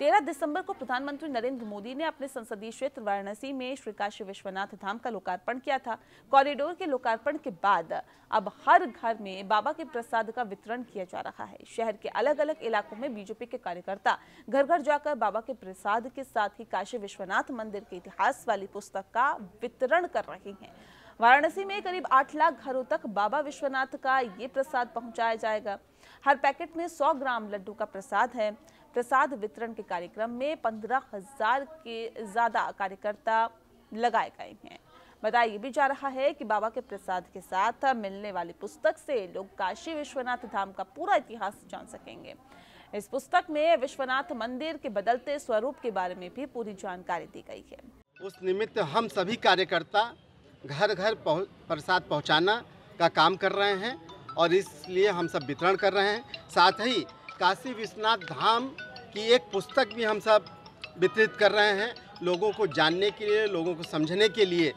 तेरह दिसंबर को प्रधानमंत्री नरेंद्र मोदी ने अपने संसदीय क्षेत्र वाराणसी में श्री काशी विश्वनाथ धाम का लोकार्पण किया था कॉरिडोर के लोकार्पण के बाद अब हर घर में बाबा के प्रसाद का वितरण किया जा रहा है शहर के अलग अलग इलाकों में बीजेपी के कार्यकर्ता घर घर जाकर बाबा के प्रसाद के साथ ही काशी विश्वनाथ मंदिर के इतिहास वाली पुस्तक का वितरण कर रहे हैं वाराणसी में करीब आठ लाख घरों तक बाबा विश्वनाथ का ये प्रसाद पहुंचाया जाएगा हर पैकेट में 100 ग्राम लड्डू का प्रसाद है प्रसाद वितरण के कार्यक्रम में पंद्रह हजार के ज्यादा कार्यकर्ता लगाए गए हैं बताया ये भी जा रहा है कि बाबा के प्रसाद के साथ मिलने वाली पुस्तक से लोग काशी विश्वनाथ धाम का पूरा इतिहास जान सकेंगे इस पुस्तक में विश्वनाथ मंदिर के बदलते स्वरूप के बारे में भी पूरी जानकारी दी गई है उस निमित्त हम सभी कार्यकर्ता घर घर पहुँ, प्रसाद पहुँचाना का काम कर रहे हैं और इसलिए हम सब वितरण कर रहे हैं साथ ही काशी विश्वनाथ धाम की एक पुस्तक भी हम सब वितरित कर रहे हैं लोगों को जानने के लिए लोगों को समझने के लिए